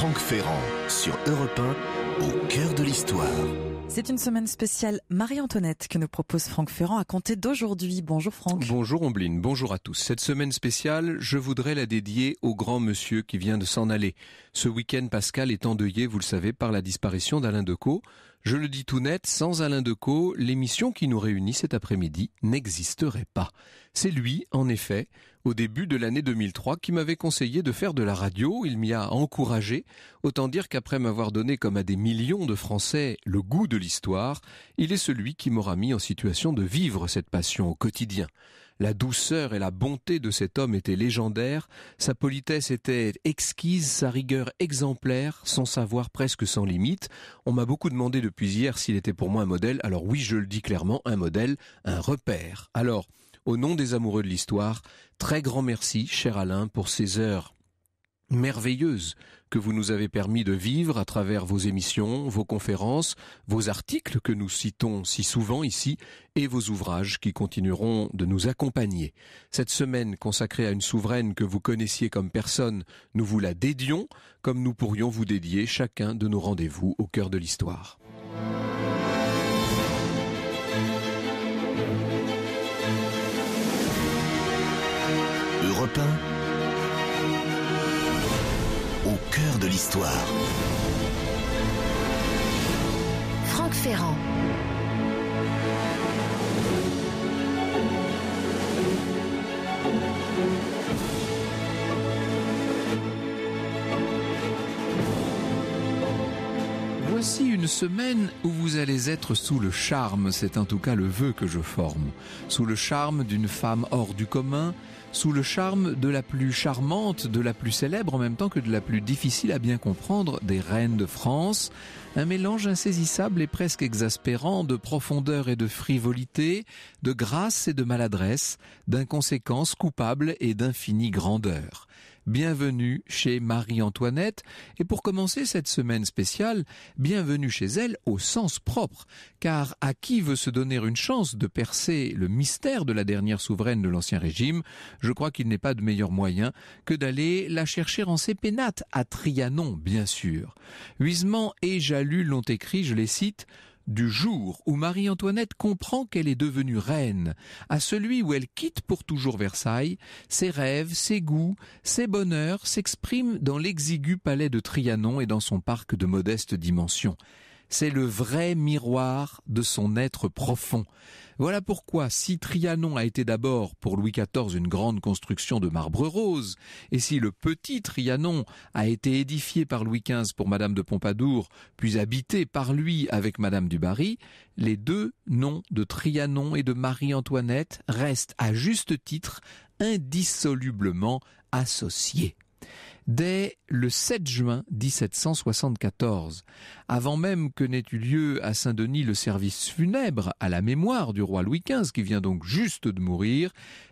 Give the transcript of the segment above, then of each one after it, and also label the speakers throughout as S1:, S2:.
S1: Franck Ferrand sur Europe 1, au cœur de l'histoire. C'est une semaine spéciale Marie-Antoinette que nous propose Franck Ferrand à compter d'aujourd'hui. Bonjour Franck. Bonjour Ombline,
S2: bonjour à tous. Cette semaine spéciale, je voudrais la dédier au grand monsieur qui vient de s'en aller. Ce week-end, Pascal est endeuillé, vous le savez, par la disparition d'Alain Decaux. Je le dis tout net, sans Alain Decaux, l'émission qui nous réunit cet après-midi n'existerait pas. C'est lui, en effet, au début de l'année 2003, qui m'avait conseillé de faire de la radio, il m'y a encouragé, autant dire qu'après m'avoir donné comme à des millions de Français le goût de l'histoire, il est celui qui m'aura mis en situation de vivre cette passion au quotidien. La douceur et la bonté de cet homme étaient légendaires, sa politesse était exquise, sa rigueur exemplaire, son savoir presque sans limite. On m'a beaucoup demandé depuis hier s'il était pour moi un modèle, alors oui, je le dis clairement, un modèle, un repère. Alors, au nom des amoureux de l'histoire, très grand merci, cher Alain, pour ces heures merveilleuses que vous nous avez permis de vivre à travers vos émissions, vos conférences, vos articles que nous citons si souvent ici et vos ouvrages qui continueront de nous accompagner. Cette semaine consacrée à une souveraine que vous connaissiez comme personne, nous vous la dédions comme nous pourrions vous dédier chacun de nos rendez-vous au cœur de l'histoire.
S3: Europe cœur de l'histoire.
S4: Franck Ferrand.
S2: « Voici une semaine où vous allez être sous le charme, c'est en tout cas le vœu que je forme, sous le charme d'une femme hors du commun, sous le charme de la plus charmante, de la plus célèbre en même temps que de la plus difficile à bien comprendre des reines de France, un mélange insaisissable et presque exaspérant de profondeur et de frivolité, de grâce et de maladresse, d'inconséquence coupable et d'infinie grandeur. Bienvenue chez Marie-Antoinette. Et pour commencer cette semaine spéciale, bienvenue chez elle au sens propre. Car à qui veut se donner une chance de percer le mystère de la dernière souveraine de l'Ancien Régime, je crois qu'il n'est pas de meilleur moyen que d'aller la chercher en ses pénates, à Trianon, bien sûr. Huisement et Jalus l'ont écrit, je les cite, du jour où Marie-Antoinette comprend qu'elle est devenue reine, à celui où elle quitte pour toujours Versailles, ses rêves, ses goûts, ses bonheurs s'expriment dans l'exigu palais de Trianon et dans son parc de modeste dimension c'est le vrai miroir de son être profond. Voilà pourquoi, si Trianon a été d'abord pour Louis XIV une grande construction de marbre rose, et si le petit Trianon a été édifié par Louis XV pour Madame de Pompadour, puis habité par lui avec Madame du Barry, les deux noms de Trianon et de Marie-Antoinette restent à juste titre indissolublement associés dès le 7 juin 1774. Avant même que n'ait eu lieu à Saint-Denis le service funèbre à la mémoire du roi Louis XV, qui vient donc juste de mourir,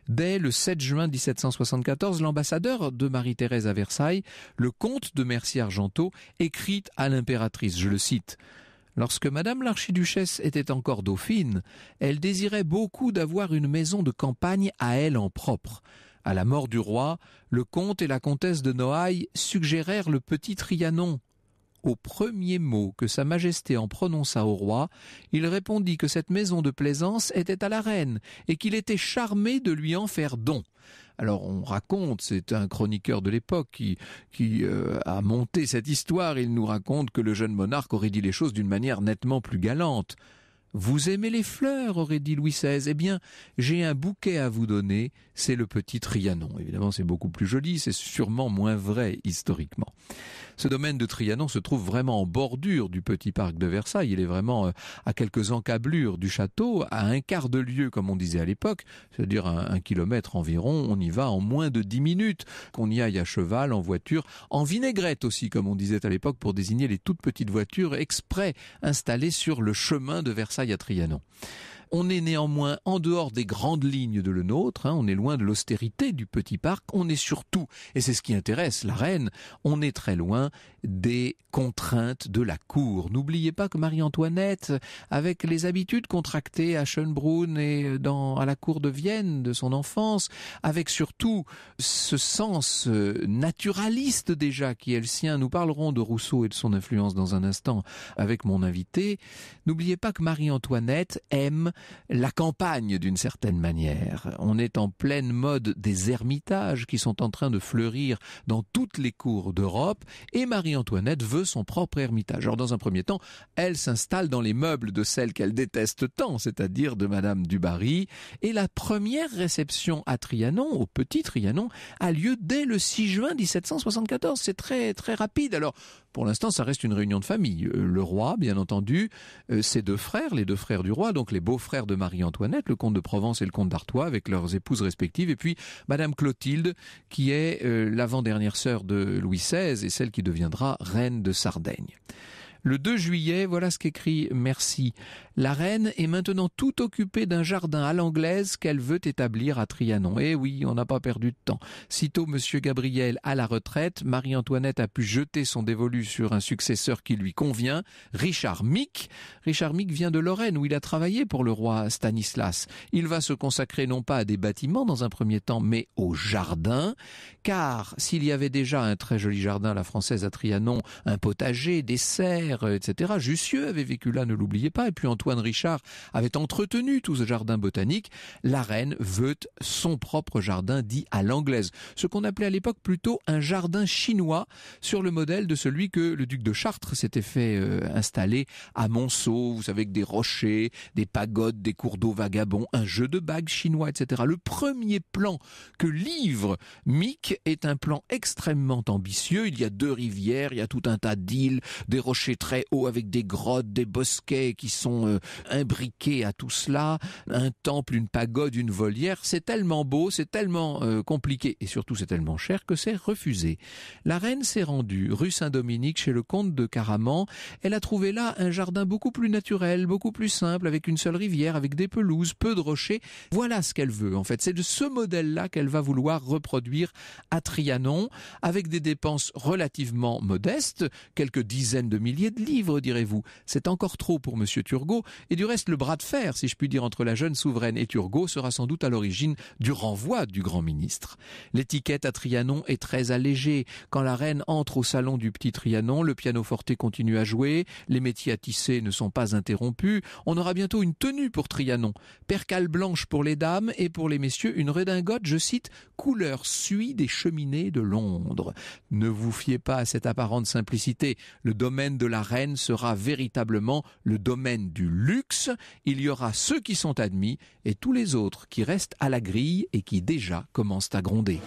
S2: dès le 7 juin 1774, l'ambassadeur de Marie-Thérèse à Versailles, le comte de Mercier argenteau écrit à l'impératrice, je le cite, Lorsque Madame l'archiduchesse était encore dauphine, elle désirait beaucoup d'avoir une maison de campagne à elle en propre. À la mort du roi, le comte et la comtesse de Noailles suggérèrent le petit Trianon. Au premier mot que Sa Majesté en prononça au roi, il répondit que cette maison de plaisance était à la reine et qu'il était charmé de lui en faire don. Alors on raconte, c'est un chroniqueur de l'époque qui, euh, a monté cette histoire, il nous raconte que le jeune monarque aurait dit les choses d'une manière nettement plus galante. Vous aimez les fleurs, aurait dit Louis XVI. Eh bien, j'ai un bouquet à vous donner, c'est le petit Trianon. Évidemment, c'est beaucoup plus joli, c'est sûrement moins vrai historiquement. Ce domaine de Trianon se trouve vraiment en bordure du petit parc de Versailles. Il est vraiment euh, à quelques encablures du château, à un quart de lieu, comme on disait à l'époque, c'est-à-dire un, un, kilomètre environ. On y va en moins de dix minutes, qu'on y aille à cheval, en voiture, en vinaigrette aussi, comme on disait à l'époque, pour désigner les toutes petites voitures exprès installées sur le chemin de Versailles à Trianon. On est néanmoins en dehors des grandes lignes de le nôtre, hein. on est loin de l'austérité du petit parc, on est surtout, et c'est ce qui intéresse la reine, on est très loin des contraintes de la cour. N'oubliez pas que Marie-Antoinette, avec les habitudes contractées à Schönbrunn et dans, à la cour de Vienne de son enfance, avec surtout ce sens euh, naturaliste déjà qui est le sien, nous parlerons de Rousseau et de son influence dans un instant avec mon invité, n'oubliez pas que Marie-Antoinette aime la campagne d'une certaine manière. On est en pleine mode des ermitages qui sont en train de fleurir dans toutes les cours d'Europe et Marie-Antoinette veut son propre ermitage. Alors dans un premier temps, elle s'installe dans les meubles de celle qu'elle déteste tant, c'est-à-dire de Madame du Barry, et la première réception à Trianon, au petit Trianon, a lieu dès le 6 juin 1774. C'est très très rapide. Alors pour l'instant, ça reste une réunion de famille. Euh, le roi, bien entendu, euh, ses deux frères, les deux frères du roi, donc les beaux frère de Marie-Antoinette, le comte de Provence et le comte d'Artois, avec leurs épouses respectives, et puis Madame Clotilde, qui est euh, l'avant-dernière sœur de Louis XVI et celle qui deviendra reine de Sardaigne. Le 2 juillet, voilà ce qu'écrit Merci. La reine est maintenant tout occupée d'un jardin à l'anglaise qu'elle veut établir à Trianon. Eh oui, on n'a pas perdu de temps. Sitôt monsieur Gabriel à la retraite, Marie-Antoinette a pu jeter son dévolu sur un successeur qui lui convient, Richard Mick. Richard Mick vient de Lorraine où il a travaillé pour le roi Stanislas. Il va se consacrer non pas à des bâtiments dans un premier temps, mais au jardin, car s'il y avait déjà un très joli jardin à la française à Trianon, un potager, des serres, euh, etc. Jussieu avait vécu là, ne l'oubliez pas, et puis Antoine Richard avait entretenu tout ce jardin botanique. La reine veut son propre jardin dit à l'anglaise, ce qu'on appelait à l'époque plutôt un jardin chinois, sur le modèle de celui que le duc de Chartres s'était fait euh, installer à Monceau, vous savez, avec des rochers, des pagodes, des cours d'eau vagabonds, un jeu de bagues chinois, etc. Le premier plan que livre Mick est un plan extrêmement ambitieux. Il y a deux rivières, il y a tout un tas d'îles, des rochers très haut avec des grottes, des bosquets qui sont euh, imbriqués à tout cela, un temple, une pagode, une volière. C'est tellement beau, c'est tellement euh, compliqué et surtout c'est tellement cher que c'est refusé. La reine s'est rendue rue Saint-Dominique chez le comte de Caraman. Elle a trouvé là un jardin beaucoup plus naturel, beaucoup plus simple, avec une seule rivière, avec des pelouses, peu de rochers. Voilà ce qu'elle veut en fait. C'est de ce modèle-là qu'elle va vouloir reproduire à Trianon avec des dépenses relativement modestes, quelques dizaines de milliers de livres, direz-vous. C'est encore trop pour M. Turgot, et du reste le bras de fer, si je puis dire, entre la jeune souveraine et Turgot sera sans doute à l'origine du renvoi du grand ministre. L'étiquette à Trianon est très allégée. Quand la reine entre au salon du petit Trianon, le pianoforte continue à jouer, les métiers à tisser ne sont pas interrompus, on aura bientôt une tenue pour Trianon, percale blanche pour les dames et pour les messieurs une redingote, je cite, couleur suie des cheminées de Londres. Ne vous fiez pas à cette apparente simplicité, le domaine de la la reine sera véritablement le domaine du luxe, il y aura ceux qui sont admis et tous les autres qui restent à la grille et qui déjà commencent à gronder.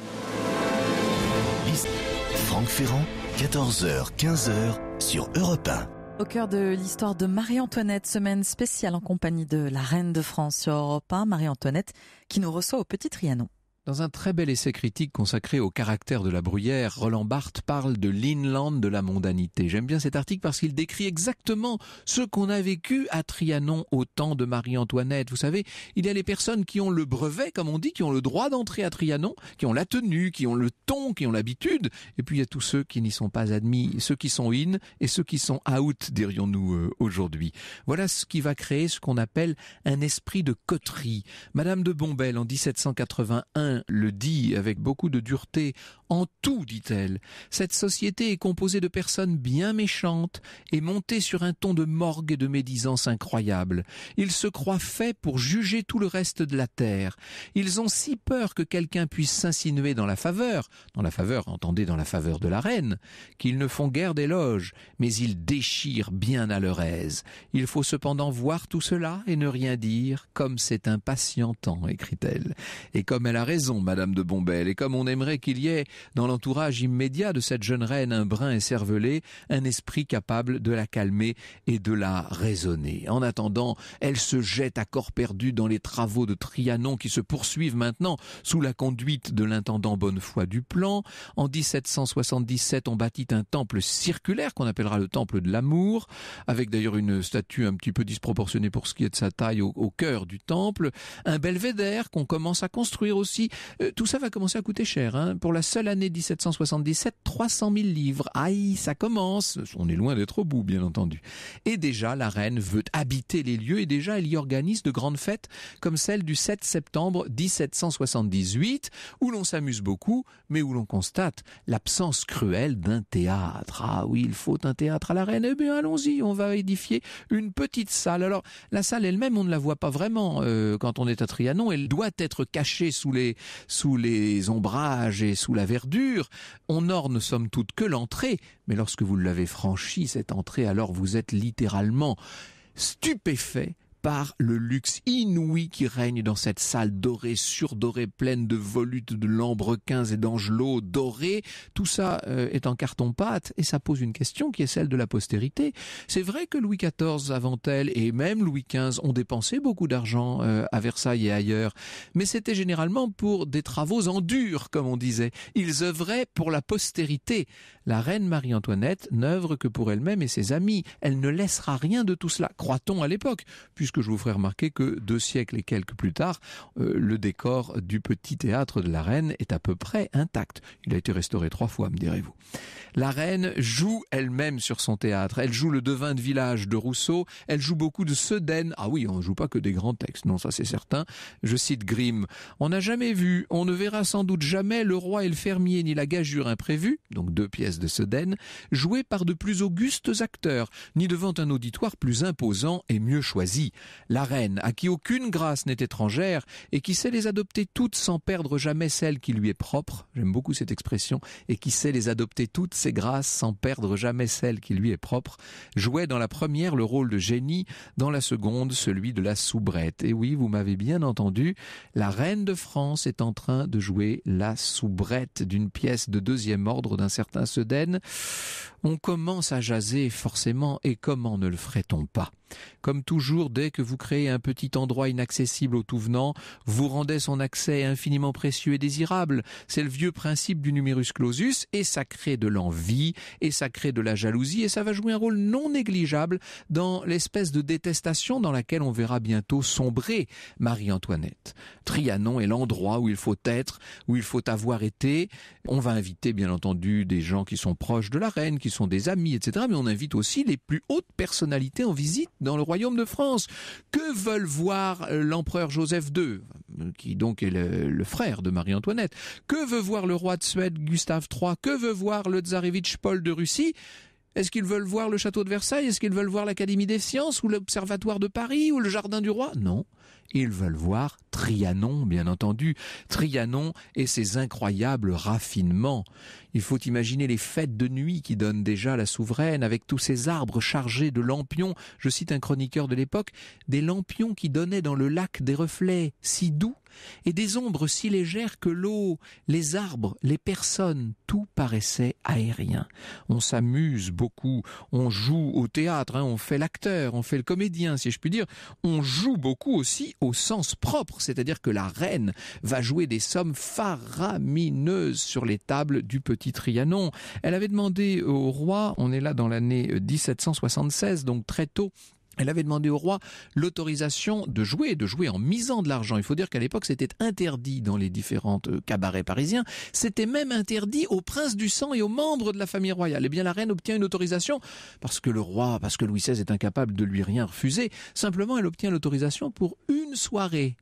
S2: Franck Ferrand, 14h, 15h sur Europe 1.
S1: Au cœur de l'histoire de Marie-Antoinette, semaine spéciale en compagnie de la Reine de France sur Europe 1, Marie-Antoinette qui nous reçoit au Petit Trianon. Dans un
S2: très bel essai critique consacré au caractère de la bruyère, Roland Barthes parle de l'inland de la mondanité. J'aime bien cet article parce qu'il décrit exactement ce qu'on a vécu à Trianon au temps de Marie-Antoinette. Vous savez, il y a les personnes qui ont le brevet, comme on dit, qui ont le droit d'entrer à Trianon, qui ont la tenue, qui ont le ton, qui ont l'habitude. Et puis il y a tous ceux qui n'y sont pas admis, ceux qui sont in et ceux qui sont out, dirions-nous euh, aujourd'hui. Voilà ce qui va créer ce qu'on appelle un esprit de coterie. Madame de Bombelle, en 1781, le dit avec beaucoup de dureté, en tout, dit-elle, cette société est composée de personnes bien méchantes et montées sur un ton de morgue et de médisance incroyable. Ils se croient faits pour juger tout le reste de la terre. Ils ont si peur que quelqu'un puisse s'insinuer dans la faveur, dans la faveur, entendez, dans la faveur de la reine, qu'ils ne font guère d'éloges, mais ils déchirent bien à leur aise. Il faut cependant voir tout cela et ne rien dire, comme c'est impatientant, écrit-elle. Et comme elle a raison, Madame de Bombelle, et comme on aimerait qu'il y ait, dans l'entourage immédiat de cette jeune reine, un brin cervelé un esprit capable de la calmer et de la raisonner. En attendant, elle se jette à corps perdu dans les travaux de Trianon qui se poursuivent maintenant sous la conduite de l'intendant Bonnefoy du plan. En 1777, on bâtit un temple circulaire qu'on appellera le temple de l'amour, avec d'ailleurs une statue un petit peu disproportionnée pour ce qui est de sa taille au cœur du temple, un belvédère qu'on commence à construire aussi, euh, tout ça va commencer à coûter cher. Hein. Pour la seule année 1777, 300 000 livres. Aïe, ça commence. On est loin d'être au bout, bien entendu. Et déjà, la reine veut habiter les lieux et déjà, elle y organise de grandes fêtes comme celle du 7 septembre 1778, où l'on s'amuse beaucoup, mais où l'on constate l'absence cruelle d'un théâtre. Ah oui, il faut un théâtre à la reine. Eh bien, allons-y, on va édifier une petite salle. Alors, la salle elle-même, on ne la voit pas vraiment euh, quand on est à Trianon. Elle doit être cachée sous les sous les ombrages et sous la verdure. On orne somme toute que l'entrée, mais lorsque vous l'avez franchie, cette entrée, alors vous êtes littéralement stupéfait par le luxe inouï qui règne dans cette salle dorée, surdorée, pleine de volutes, de l'ambre quinze et d'angelots dorés. Tout ça euh, est en carton-pâte et ça pose une question qui est celle de la postérité. C'est vrai que Louis XIV avant elle et même Louis XV ont dépensé beaucoup d'argent euh, à Versailles et ailleurs, mais c'était généralement pour des travaux en dur, comme on disait. Ils œuvraient pour la postérité. La reine Marie-Antoinette n'œuvre que pour elle-même et ses amis. Elle ne laissera rien de tout cela, croit-on à l'époque, que je vous ferai remarquer que deux siècles et quelques plus tard, euh, le décor du petit théâtre de la Reine est à peu près intact. Il a été restauré trois fois, me direz-vous. La Reine joue elle-même sur son théâtre. Elle joue le devin de village de Rousseau. Elle joue beaucoup de Sedaine. Ah oui, on ne joue pas que des grands textes. Non, ça c'est certain. Je cite Grimm. On n'a jamais vu, on ne verra sans doute jamais le roi et le fermier ni la gageure imprévue, donc deux pièces de Sedaine, jouées par de plus augustes acteurs, ni devant un auditoire plus imposant et mieux choisi la reine, à qui aucune grâce n'est étrangère, et qui sait les adopter toutes sans perdre jamais celle qui lui est propre, j'aime beaucoup cette expression, et qui sait les adopter toutes ses grâces sans perdre jamais celle qui lui est propre, jouait dans la première le rôle de génie, dans la seconde celui de la soubrette. Et oui, vous m'avez bien entendu, la reine de France est en train de jouer la soubrette d'une pièce de deuxième ordre d'un certain Sedaine. On commence à jaser forcément, et comment ne le ferait-on pas comme toujours, dès que vous créez un petit endroit inaccessible au tout venant, vous rendez son accès infiniment précieux et désirable. C'est le vieux principe du numerus clausus et ça crée de l'envie et ça crée de la jalousie et ça va jouer un rôle non négligeable dans l'espèce de détestation dans laquelle on verra bientôt sombrer Marie-Antoinette. Trianon est l'endroit où il faut être, où il faut avoir été. On va inviter bien entendu des gens qui sont proches de la reine, qui sont des amis, etc. Mais on invite aussi les plus hautes personnalités en visite dans le royaume de France. Que veulent voir l'empereur Joseph II, qui donc est le, frère de Marie-Antoinette Que veut voir le roi de Suède Gustave III Que veut voir le tsarevitch Paul de Russie est-ce qu'ils veulent voir le château de Versailles Est-ce qu'ils veulent voir l'Académie des sciences ou l'Observatoire de Paris ou le Jardin du Roi Non ils veulent voir Trianon, bien entendu. Trianon et ses incroyables raffinements. Il faut imaginer les fêtes de nuit qui donnent déjà la souveraine, avec tous ces arbres chargés de lampions. Je cite un chroniqueur de l'époque, des lampions qui donnaient dans le lac des reflets, si doux et des ombres si légères que l'eau, les arbres, les personnes, tout paraissait aérien. On s'amuse beaucoup, on joue au théâtre, hein, on fait l'acteur, on fait le comédien, si je puis dire, on joue beaucoup aussi au sens propre, c'est-à-dire que la reine va jouer des sommes faramineuses sur les tables du petit Trianon. Elle avait demandé au roi, on est là dans l'année 1776, euh, donc très tôt, elle avait demandé au roi l'autorisation de jouer, de jouer en misant de l'argent. Il faut dire qu'à l'époque, c'était interdit dans les différents euh, cabarets parisiens. C'était même interdit aux princes du sang et aux membres de la famille royale. Eh bien, la reine obtient une autorisation parce que le roi, parce que Louis XVI est incapable de lui rien refuser. Simplement, elle obtient l'autorisation pour une soirée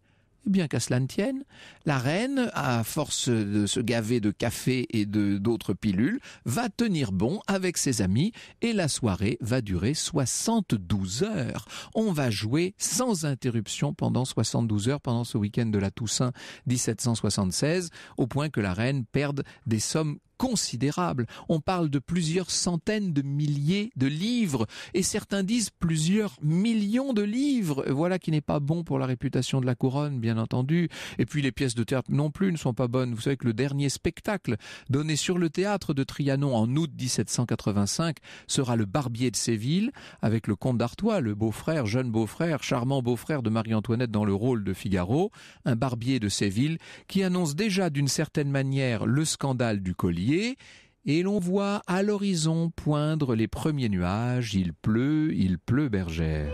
S2: bien qu'à cela ne tienne, la reine, à force de se gaver de café et de d'autres pilules, va tenir bon avec ses amis et la soirée va durer 72 heures. On va jouer sans interruption pendant 72 heures pendant ce week-end de la Toussaint 1776, au point que la reine perde des sommes considérable. On parle de plusieurs centaines de milliers de livres et certains disent plusieurs millions de livres. Voilà qui n'est pas bon pour la réputation de la couronne, bien entendu. Et puis les pièces de théâtre non plus ne sont pas bonnes. Vous savez que le dernier spectacle donné sur le théâtre de Trianon en août 1785 sera le Barbier de Séville avec le comte d'Artois, le beau-frère, jeune beau-frère, charmant beau-frère de Marie-Antoinette dans le rôle de Figaro, un barbier de Séville qui annonce déjà d'une certaine manière le scandale du colis et l'on voit à l'horizon poindre les premiers nuages, il pleut, il pleut bergère.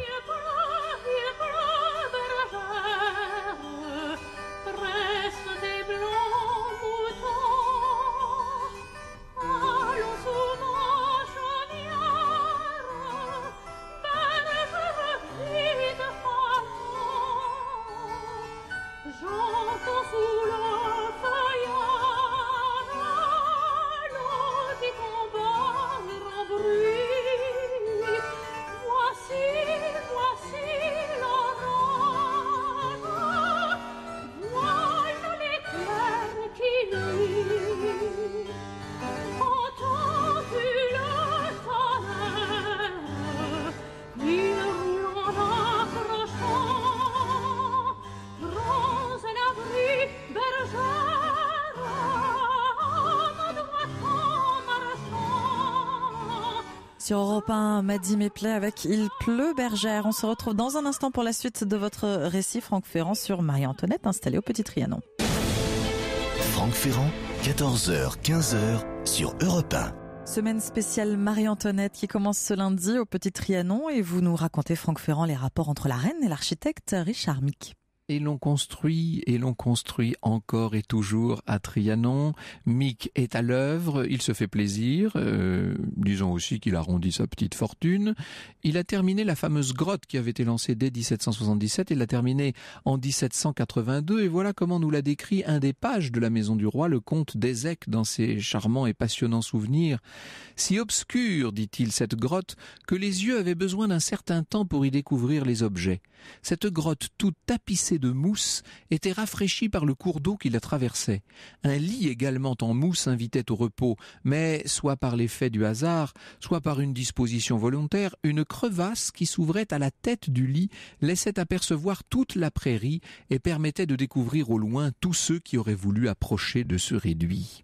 S1: Madi Méplay avec Il pleut bergère. On se retrouve dans un instant pour la suite de votre récit Franck Ferrand sur Marie-Antoinette installée au Petit Trianon.
S3: Franck Ferrand, 14h, 15h sur Europe
S1: Semaine spéciale Marie-Antoinette qui commence ce lundi au Petit Trianon et vous nous racontez Franck Ferrand les rapports entre la reine et l'architecte Richard Mick.
S2: Et l'on construit, et l'on construit encore et toujours à Trianon. Mick est à l'œuvre, il se fait plaisir, euh, disons aussi qu'il arrondit sa petite fortune. Il a terminé la fameuse grotte qui avait été lancée dès 1777, il l'a terminée en 1782, et voilà comment nous l'a décrit un des pages de la Maison du Roi, le comte d'Ézec, dans ses charmants et passionnants souvenirs. Si obscure, dit-il, cette grotte, que les yeux avaient besoin d'un certain temps pour y découvrir les objets. Cette grotte tout tapissée de mousse était rafraîchie par le cours d'eau qui la traversait. Un lit également en mousse invitait au repos, mais soit par l'effet du hasard, soit par une disposition volontaire, une crevasse qui s'ouvrait à la tête du lit laissait apercevoir toute la prairie et permettait de découvrir au loin tous ceux qui auraient voulu approcher de ce réduit.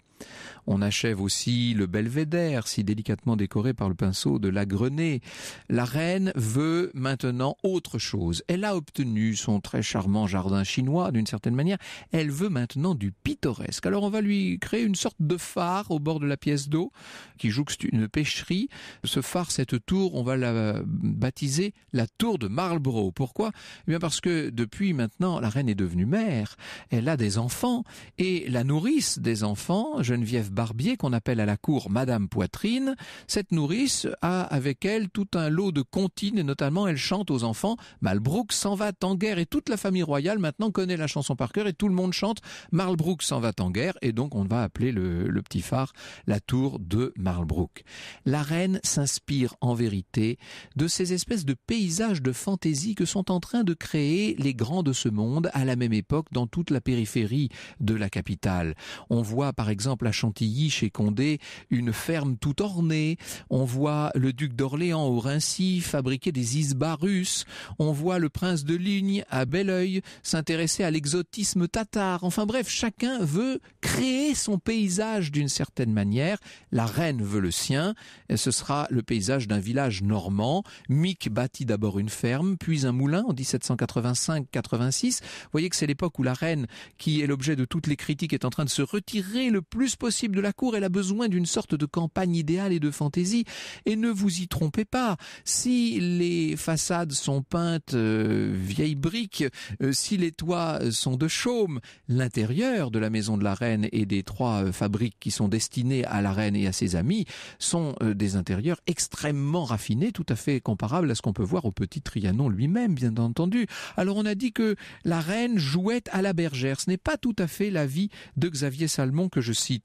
S2: On achève aussi le belvédère, si délicatement décoré par le pinceau de la Grenée. La reine veut maintenant autre chose. Elle a obtenu son très charmant jardin chinois, d'une certaine manière. Elle veut maintenant du pittoresque. Alors on va lui créer une sorte de phare au bord de la pièce d'eau qui jouxte une pêcherie. Ce phare, cette tour, on va la baptiser la tour de Marlborough. Pourquoi eh bien parce que depuis maintenant, la reine est devenue mère. Elle a des enfants et la nourrice des enfants, Geneviève Barbier, qu'on appelle à la cour Madame Poitrine, cette nourrice a avec elle tout un lot de comptines et notamment elle chante aux enfants Malbrook s'en va en guerre et toute la famille royale maintenant connaît la chanson par cœur et tout le monde chante Marlbrook s'en va en guerre et donc on va appeler le, le petit phare la tour de Marlbrook. La reine s'inspire en vérité de ces espèces de paysages de fantaisie que sont en train de créer les grands de ce monde à la même époque dans toute la périphérie de la capitale. On voit par exemple Chantilly, chez Condé, une ferme tout ornée. On voit le duc d'Orléans au Rincy fabriquer des isbas russes. On voit le prince de Ligne à Belleuil s'intéresser à l'exotisme tatar. Enfin bref, chacun veut créer son paysage d'une certaine manière. La reine veut le sien. Et ce sera le paysage d'un village normand. Mick bâtit d'abord une ferme, puis un moulin en 1785-86. Vous voyez que c'est l'époque où la reine, qui est l'objet de toutes les critiques, est en train de se retirer le plus possible de la cour, elle a besoin d'une sorte de campagne idéale et de fantaisie. Et ne vous y trompez pas, si les façades sont peintes euh, vieilles briques, euh, si les toits euh, sont de chaume, l'intérieur de la maison de la reine et des trois fabriques qui sont destinées à la reine et à ses amis sont des intérieurs extrêmement raffinés, tout à fait comparables à ce qu'on peut voir au petit Trianon lui-même, bien entendu. Alors on a dit que la reine jouait à la bergère. Ce n'est pas tout à fait la vie de Xavier Salmon que je cite.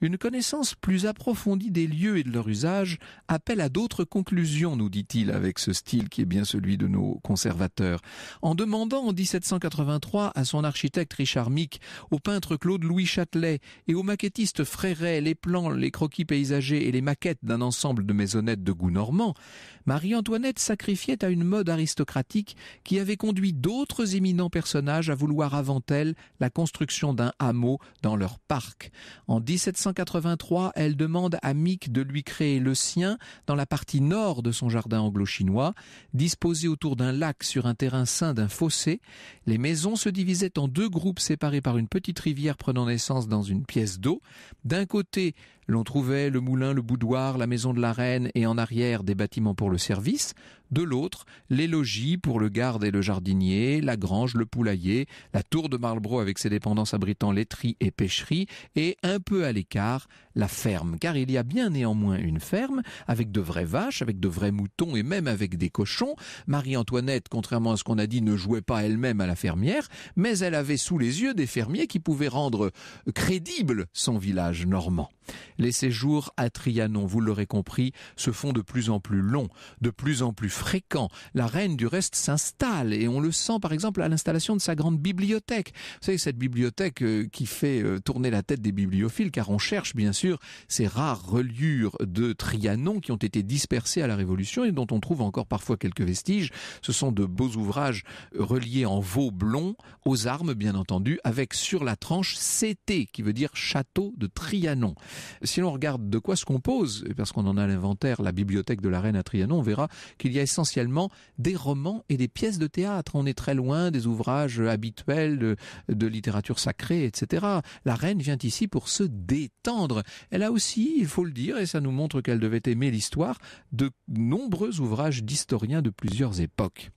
S2: Une connaissance plus approfondie des lieux et de leur usage appelle à d'autres conclusions, nous dit-il, avec ce style qui est bien celui de nos conservateurs. En demandant en 1783 à son architecte Richard Mick, au peintre Claude-Louis Châtelet et au maquettiste Fréret les plans, les croquis paysagers et les maquettes d'un ensemble de maisonnettes de goût normand, Marie-Antoinette sacrifiait à une mode aristocratique qui avait conduit d'autres éminents personnages à vouloir avant elle la construction d'un hameau dans leur parc. En 1783, elle demande à Mick de lui créer le sien dans la partie nord de son jardin anglo-chinois, disposé autour d'un lac sur un terrain sain d'un fossé. Les maisons se divisaient en deux groupes séparés par une petite rivière prenant naissance dans une pièce d'eau. D'un côté, l'on trouvait le moulin, le boudoir, la maison de la reine et en arrière des bâtiments pour le service. De l'autre, les logis pour le garde et le jardinier, la grange, le poulailler, la tour de Marlborough avec ses dépendances abritant laiterie et pêcherie, et un peu à l'écart, la ferme. Car il y a bien néanmoins une ferme, avec de vraies vaches, avec de vrais moutons et même avec des cochons. Marie-Antoinette, contrairement à ce qu'on a dit, ne jouait pas elle-même à la fermière, mais elle avait sous les yeux des fermiers qui pouvaient rendre crédible son village normand. Les séjours à Trianon, vous l'aurez compris, se font de plus en plus longs, de plus en plus fréquents. La reine du reste s'installe et on le sent par exemple à l'installation de sa grande bibliothèque. Vous savez, cette bibliothèque euh, qui fait euh, tourner la tête des bibliophiles car on cherche bien sûr ces rares reliures de Trianon qui ont été dispersées à la Révolution et dont on trouve encore parfois quelques vestiges. Ce sont de beaux ouvrages euh, reliés en veau blond aux armes bien entendu avec sur la tranche CT qui veut dire château de Trianon. Si l'on regarde de quoi se compose, parce qu'on en a l'inventaire, la bibliothèque de la Reine à Trianon, on verra qu'il y a essentiellement des romans et des pièces de théâtre. On est très loin des ouvrages habituels de, de littérature sacrée, etc. La Reine vient ici pour se détendre. Elle a aussi, il faut le dire, et ça nous montre qu'elle devait aimer l'histoire, de nombreux ouvrages d'historiens de plusieurs époques.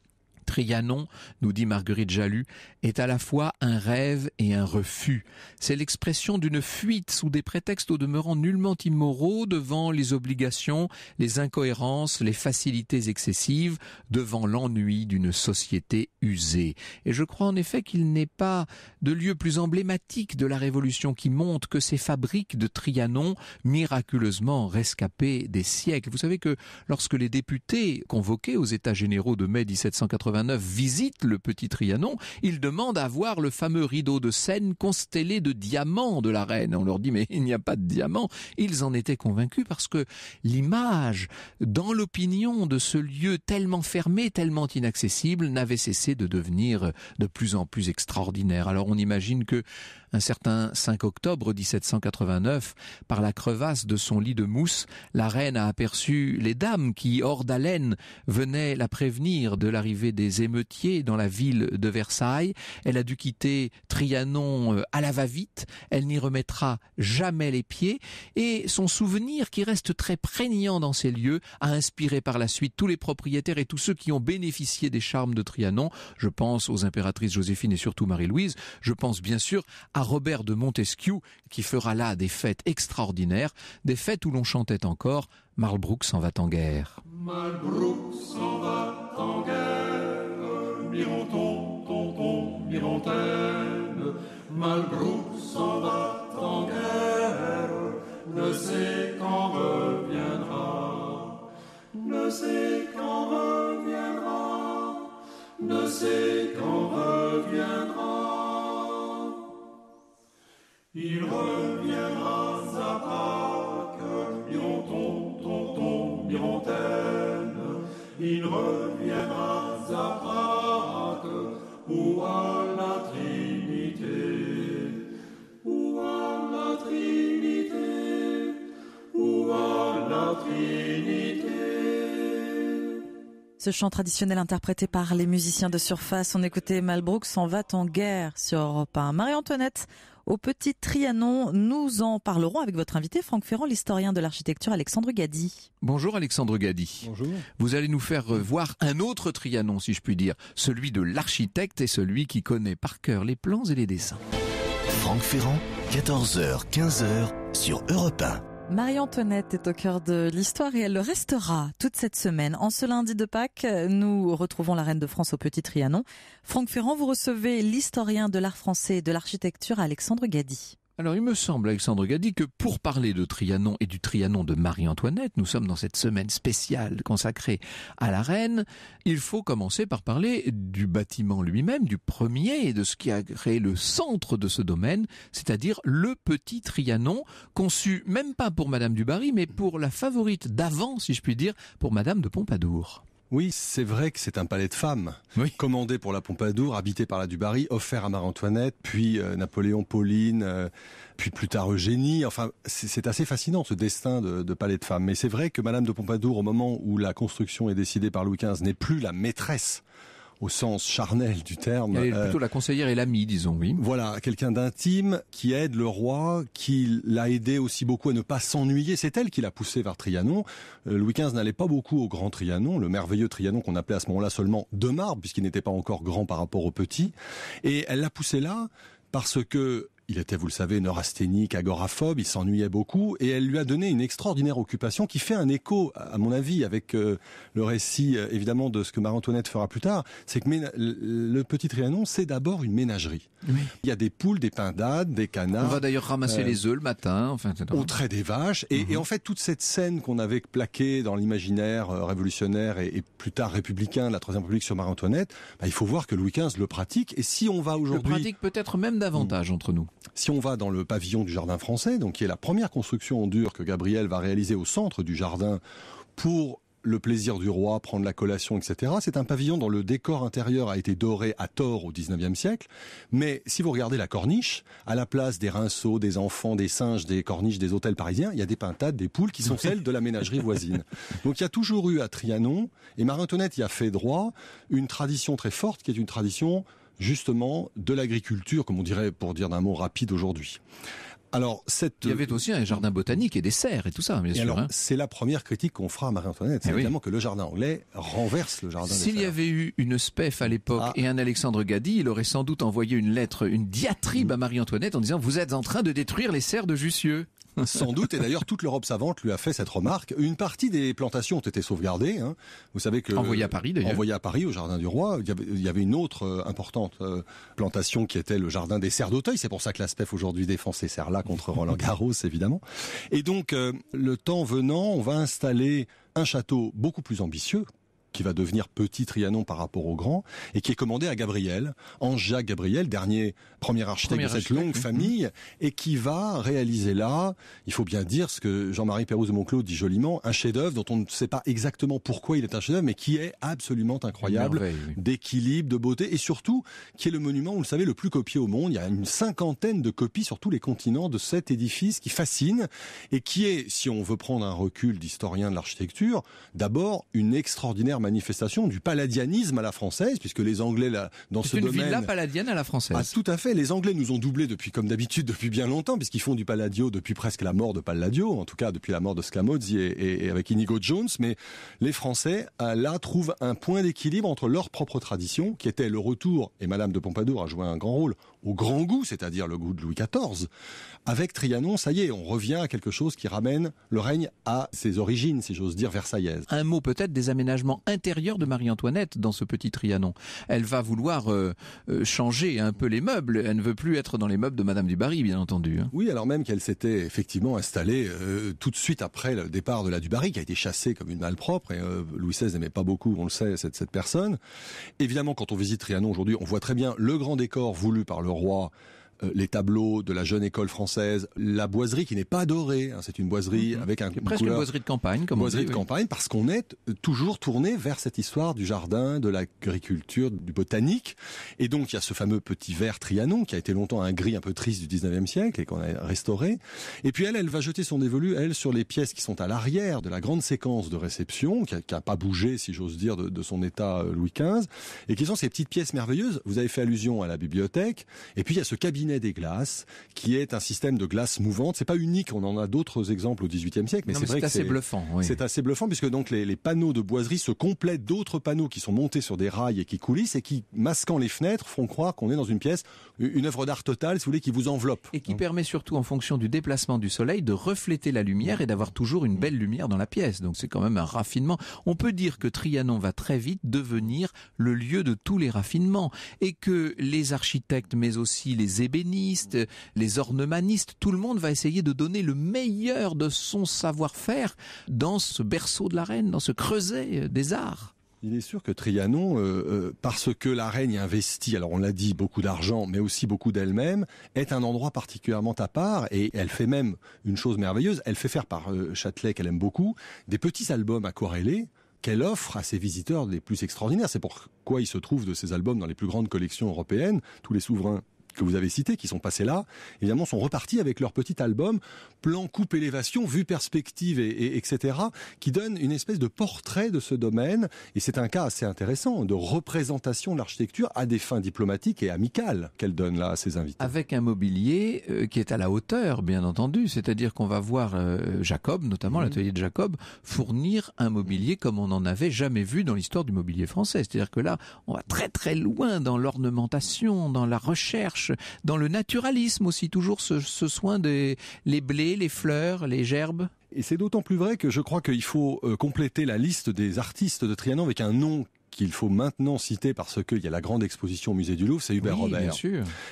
S2: Trianon, nous dit Marguerite Jalut, est à la fois un rêve et un refus. C'est l'expression d'une fuite sous des prétextes au demeurant nullement immoraux devant les obligations, les incohérences, les facilités excessives, devant l'ennui d'une société usée. Et je crois en effet qu'il n'est pas de lieu plus emblématique de la Révolution qui monte que ces fabriques de Trianon, miraculeusement rescapées des siècles. Vous savez que lorsque les députés convoqués aux États généraux de mai 1780 visite le petit Trianon, il demande à voir le fameux rideau de Seine constellé de diamants de la reine. On leur dit mais il n'y a pas de diamants. Ils en étaient convaincus parce que l'image dans l'opinion de ce lieu tellement fermé, tellement inaccessible n'avait cessé de devenir de plus en plus extraordinaire. Alors on imagine que un certain 5 octobre 1789, par la crevasse de son lit de mousse, la reine a aperçu les dames qui, hors d'haleine, venaient la prévenir de l'arrivée des émeutiers dans la ville de Versailles. Elle a dû quitter Trianon euh, à la va-vite. Elle n'y remettra jamais les pieds. Et son souvenir, qui reste très prégnant dans ces lieux, a inspiré par la suite tous les propriétaires et tous ceux qui ont bénéficié des charmes de Trianon. Je pense aux impératrices Joséphine et surtout Marie-Louise. Je pense bien sûr à Robert de Montesquieu, qui fera là des fêtes extraordinaires, des fêtes où l'on chantait encore Marlbrook s'en va en guerre.
S5: s'en va en guerre. Mironton, tonton, Mirontaine, Malbrou s'en va en guerre, ne sait quand reviendra, ne sait quand reviendra, ne sait quand reviendra. Il reviendra à Pâques, Mironton, tonton, Mirontaine, il reviendra Pâques ou à la Trinité, ou à la Trinité, ou à la Trinité.
S1: Ce chant traditionnel interprété par les musiciens de surface, on écoutait Malbrook s'en va en guerre sur Europe 1. Marie-Antoinette, au Petit Trianon, nous en parlerons avec votre invité Franck Ferrand, l'historien de l'architecture Alexandre Gadi. Bonjour Alexandre
S2: Gadi. Bonjour. Vous allez nous faire voir un autre Trianon, si je puis dire, celui de l'architecte et celui qui connaît par cœur les plans et les dessins. Franck Ferrand, 14h-15h sur Europe
S1: Marie-Antoinette est au cœur de l'histoire et elle le restera toute cette semaine. En ce lundi de Pâques, nous retrouvons la reine de France au Petit Trianon. Franck Ferrand, vous recevez l'historien de l'art français et de l'architecture Alexandre Gadi. Alors il me semble,
S2: Alexandre Gadi, que pour parler de Trianon et du Trianon de Marie-Antoinette, nous sommes dans cette semaine spéciale consacrée à la reine, il faut commencer par parler du bâtiment lui-même, du premier et de ce qui a créé le centre de ce domaine, c'est-à-dire le petit Trianon, conçu même pas pour Madame du Barry, mais pour la favorite d'avant, si je puis dire, pour Madame de Pompadour.
S3: Oui, c'est vrai que c'est un palais de femmes, commandé pour la Pompadour, habité par la Dubarry, offert à Marie-Antoinette, puis euh, Napoléon, Pauline, euh, puis plus tard Eugénie. Enfin, c'est assez fascinant ce destin de palais de femmes. Mais c'est vrai que Madame de Pompadour, au moment où la construction est décidée par Louis XV, n'est plus la maîtresse au sens charnel du terme. et euh, plutôt la conseillère et l'amie, disons, oui. Voilà, quelqu'un d'intime qui aide le roi, qui l'a aidé aussi beaucoup à ne pas s'ennuyer. C'est elle qui l'a poussé vers Trianon. Euh, Louis XV n'allait pas beaucoup au Grand Trianon, le merveilleux Trianon qu'on appelait à ce moment-là seulement de marbre, puisqu'il n'était pas encore grand par rapport au petit. Et elle l'a poussé là parce que il était, vous le savez, neurasthénique, agoraphobe, il s'ennuyait beaucoup, et elle lui a donné une extraordinaire occupation qui fait un écho, à mon avis, avec euh, le récit, euh, évidemment, de ce que Marie-Antoinette fera plus tard, c'est que le petit Trianon, c'est d'abord une ménagerie. Il y a des poules, des pindades, des canards. On va d'ailleurs ramasser euh, les œufs le matin, enfin. On traite des vaches, mhm. et, en fait, toute cette scène qu'on avait plaquée dans l'imaginaire révolutionnaire et, plus tard républicain de la Troisième République sur Marie-Antoinette, bah, il faut voir que Louis XV le pratique, et si on va aujourd'hui... Le pratique peut-être même davantage mm. entre nous. Si on va dans le pavillon du jardin français, donc qui est la première construction en dur que Gabriel va réaliser au centre du jardin pour le plaisir du roi, prendre la collation, etc. C'est un pavillon dont le décor intérieur a été doré à tort au XIXe siècle. Mais si vous regardez la corniche, à la place des rinceaux, des enfants, des singes, des corniches des hôtels parisiens, il y a des pintades, des poules qui sont celles de la ménagerie voisine. Donc il y a toujours eu à Trianon, et Marie-Antoinette y a fait droit, une tradition très forte qui est une tradition justement de l'agriculture, comme on dirait pour dire d'un mot rapide aujourd'hui. Alors, cette... Il y avait aussi un jardin botanique et des serres et tout ça, bien sûr. Hein. c'est la première critique qu'on fera à Marie-Antoinette. C'est eh évidemment que le jardin anglais renverse le jardin S'il
S2: y avait eu une SPEF à l'époque ah. et un Alexandre Gadi, il aurait sans doute envoyé une lettre, une diatribe à Marie-Antoinette en disant Vous êtes en train de détruire les serres de
S3: Jussieu. Sans doute, et d'ailleurs toute l'Europe savante lui a fait cette remarque. Une partie des plantations ont été sauvegardées. Hein. Vous savez que envoyées à Paris d'ailleurs. à Paris au jardin du roi. Il y avait, une autre euh, importante euh, plantation qui était le jardin des serres d'Auteuil. C'est pour ça que l'ASPEF aujourd'hui défend ces serres là contre Roland Garros évidemment. Et donc euh, le temps venant, on va installer un château beaucoup plus ambitieux qui va devenir petit Trianon par rapport au grand, et qui est commandé à Gabriel, Ange-Jacques Gabriel, dernier premier architecte de cette longue famille, et qui va réaliser là, il faut bien dire ce que Jean-Marie Pérouse de Monclos dit joliment, un chef-d'œuvre dont on ne sait pas exactement pourquoi il est un chef-d'œuvre, mais qui est absolument incroyable, d'équilibre, de beauté, et surtout qui est le monument, vous le savez, le plus copié au monde. Il y a une cinquantaine de copies sur tous les continents de cet édifice qui fascine et qui est, si on veut prendre un recul d'historien de l'architecture, d'abord une extraordinaire manifestation du paladianisme à la française, puisque les Anglais, là, dans ce une domaine... villa
S2: paladienne à la française.
S3: Ah, tout à fait. Les Anglais nous ont doublé depuis, comme d'habitude, depuis bien longtemps, puisqu'ils font du palladio depuis presque la mort de Palladio, en tout cas depuis la mort de Scamozzi et, et avec Inigo Jones. Mais les Français, euh, là, trouvent un point d'équilibre entre leur propre tradition, qui était le retour, et Madame de Pompadour a joué un grand rôle, au grand goût, c'est-à-dire le goût de Louis XIV. Avec Trianon, ça y est, on revient à quelque chose qui ramène le règne à ses origines, si j'ose dire, versaillaises. Un mot peut-être des aménagements intérieurs de Marie-Antoinette dans ce petit Trianon. Elle va vouloir euh,
S2: euh, changer un peu les meubles. Elle ne veut plus être dans les meubles de Madame du Barry, bien
S3: entendu. Hein. Oui, alors même qu'elle s'était effectivement installée euh, tout de suite après le départ de la du Barry, qui a été chassée comme une malpropre, et Louis XVI n'aimait pas beaucoup, on le sait, cette, cette personne. Évidemment, quand on visite Trianon aujourd'hui, on voit très bien le grand décor voulu par le roi euh, les tableaux de la jeune école française, la boiserie qui n'est pas dorée, hein, c'est une boiserie mhm. avec un presque boiserie de campagne, comme boiserie on dit, de campagne, parce qu'on est euh, toujours tourné vers cette histoire du jardin, de l'agriculture, du botanique, et donc il y a ce fameux petit vert Trianon qui a été longtemps un gris un peu triste du 19e siècle et qu'on a restauré, et puis elle, elle va jeter son dévolu elle sur les pièces qui sont à l'arrière de la grande séquence de réception qui n'a pas bougé, si j'ose dire, de, de son état euh, Louis XV, et qui sont ces petites pièces merveilleuses. Vous avez fait allusion à la bibliothèque, et puis il y a ce cabinet des glaces, qui est un système de glace mouvante. C'est pas unique, on en a d'autres exemples au XVIIIe siècle, mais c'est vrai c'est assez bluffant. C'est assez bluffant puisque donc les, panneaux de boiserie se complètent d'autres panneaux qui sont montés sur des rails et qui coulissent et qui, masquant les fenêtres, font croire qu'on est dans une pièce, une œuvre d'art totale, si vous voulez, qui vous enveloppe. Et qui permet surtout, en fonction du déplacement
S2: du soleil, de refléter la lumière et d'avoir toujours une belle lumière dans la pièce. Donc c'est quand même un raffinement. On peut dire que Trianon va très vite devenir le lieu de tous les raffinements et que les architectes, mais aussi les ébénistes, les ornemanistes, tout le monde va essayer de donner le meilleur de son savoir-faire dans ce berceau de la reine, dans ce creuset
S3: euh, des arts. Il est sûr que Trianon, euh, euh, parce que la reine y investit, alors on l'a dit, beaucoup d'argent, mais aussi beaucoup d'elle-même, est un endroit particulièrement à part, et elle fait même une chose merveilleuse, elle fait faire par Châtelet, qu'elle aime beaucoup, des petits albums à aquarellés, qu'elle offre à ses visiteurs les plus extraordinaires. C'est pourquoi il se trouve de ces albums dans les plus grandes collections européennes. Tous les souverains que vous avez cités, qui sont passés là, évidemment, sont repartis avec leur petit album Plan, coupe, élévation, vue, perspective, et, etc., qui donne une espèce de portrait de ce domaine. Et c'est un cas assez intéressant de représentation de l'architecture à des fins diplomatiques et amicales qu'elle donne là à ses invités.
S2: Avec un mobilier euh, qui est à la hauteur, bien entendu. C'est-à-dire qu'on va voir euh, Jacob, notamment mmh. l'atelier de Jacob, fournir un mobilier comme on n'en avait jamais vu dans l'histoire du mobilier français. C'est-à-dire que là, on va très très loin dans l'ornementation, dans la recherche dans le naturalisme aussi, toujours ce, soin des les blés, les fleurs, les gerbes.
S3: Et c'est d'autant plus vrai que je crois qu'il faut euh, compléter la liste des artistes de Trianon avec un nom qu'il faut maintenant citer parce qu'il y a la grande exposition au musée du Louvre, c'est Hubert Robert.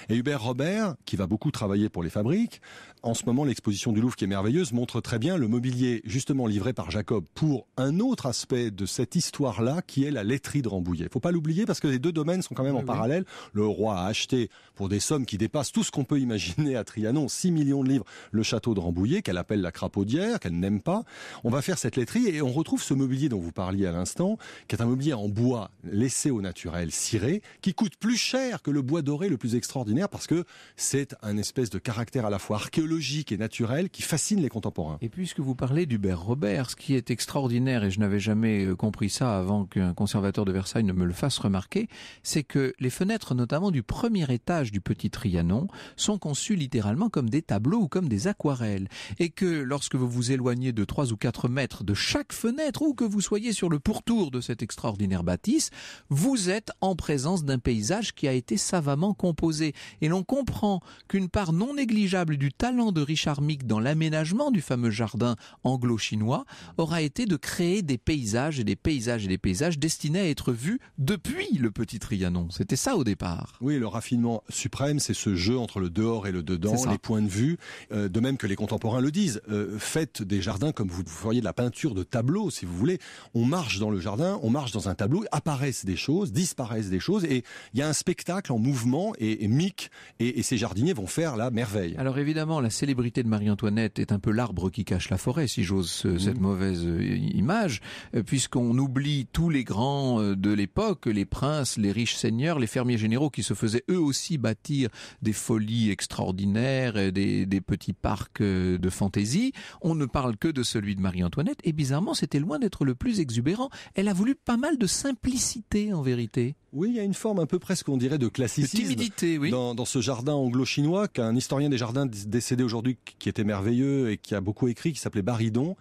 S3: Et Hubert Robert, qui va beaucoup travailler pour les fabriques, en ce moment l'exposition du Louvre qui est merveilleuse montre très bien le mobilier justement livré par Jacob pour un autre aspect de cette histoire-là qui est la laiterie de Rambouillet. Faut pas l'oublier parce que les deux domaines sont quand même en parallèle. Le roi a acheté pour des sommes qui dépassent tout ce qu'on peut imaginer à Trianon, 6 millions de livres, le château de Rambouillet qu'elle appelle la crapaudière, qu'elle n'aime pas. On va faire cette laiterie et on retrouve ce mobilier dont vous parliez à l'instant, qui est un mobilier en bois bois laissé au naturel ciré, qui coûte plus cher que le bois doré le plus extraordinaire, parce que c'est un espèce de caractère à la fois archéologique et naturel qui fascine les contemporains. Et puisque vous parlez d'Hubert Robert, ce qui est extraordinaire, et je n'avais jamais
S2: euh, compris ça avant qu'un conservateur de Versailles ne me le fasse remarquer, c'est que les fenêtres, notamment du premier étage du Petit Trianon, sont conçues littéralement comme des tableaux ou comme des aquarelles, et que lorsque vous vous éloignez de 3 ou 4 mètres de chaque fenêtre, ou que vous soyez sur le pourtour de cette extraordinaire bâtiment, vous êtes en présence d'un paysage qui a été savamment composé. Et l'on comprend qu'une part non négligeable du talent de Richard Mick dans l'aménagement du fameux jardin anglo-chinois aura été de créer des paysages et
S3: des paysages et des paysages destinés à être vus depuis le petit Trianon. C'était ça au départ. Oui, le raffinement suprême, c'est ce jeu entre le dehors et le dedans, les points de vue, euh, de même que les contemporains le disent. Euh, faites des jardins comme vous feriez de la peinture de tableau, si vous voulez. On marche dans le jardin, on marche dans un tableau, apparaissent des choses, disparaissent des choses, et il y a un spectacle en mouvement, et, et Mick et, et, ses jardiniers vont faire la merveille. Alors évidemment, la célébrité de
S2: Marie-Antoinette est un peu l'arbre qui cache la forêt, si j'ose mhm. cette mauvaise euh, image, euh, puisqu'on oublie tous les grands euh, de l'époque, les princes, les riches seigneurs, les fermiers généraux qui se faisaient eux aussi bâtir des folies extraordinaires, des, petits parcs de fantaisie. On ne parle que de celui de Marie-Antoinette, et bizarrement, c'était loin d'être le plus exubérant. Elle a voulu pas mal de simplicité simplicité en vérité. Oui, il y a une forme un peu presque, on dirait, de classicisme.
S3: timidité, oui. Dans, ce jardin anglo-chinois qu'un historien des jardins décédé aujourd'hui, qui était merveilleux et qui a beaucoup écrit, qui s'appelait Baridon,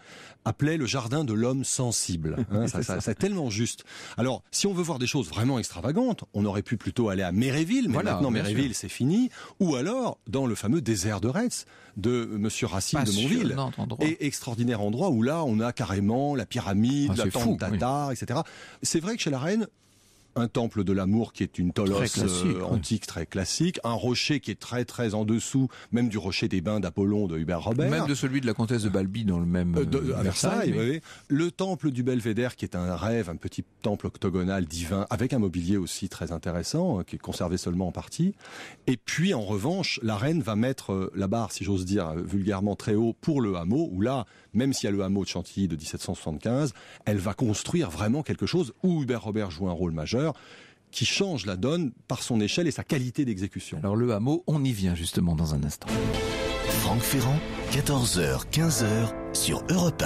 S3: appelait le jardin de l'homme sensible. Hein. ça, c'est tellement juste. Alors, si on veut voir des choses vraiment extravagantes, on aurait pu plutôt aller à Méréville, mais maintenant Méréville, c'est fini. Ou alors, dans le fameux désert de Retz, de euh, Monsieur Racine de Montville. et extraordinaire endroit où là, on a carrément la pyramide, ah, la tente oui. etc. C'est vrai que la reine un temple de l'amour qui est une tolérance euh, antique très classique, un rocher qui est très très en dessous, même du rocher des bains d'Apollon de Hubert Robert, même de celui de la comtesse de Balbi dans le même euh, Versailles. Le temple du Belvédère qui est un rêve, un petit temple octogonal divin avec un mobilier aussi très intéressant hein, qui est conservé seulement en partie. Et puis en revanche, la reine va mettre euh, la barre, si j'ose dire vulgairement, très haut pour le hameau où là même s'il y a le hameau de Chantilly de 1775, elle va construire vraiment quelque chose où Hubert Robert joue un rôle majeur qui change la donne par son échelle et sa qualité d'exécution. Alors le hameau, on y vient justement dans un instant. Franck Ferrand,
S2: 14h, 15h sur Europe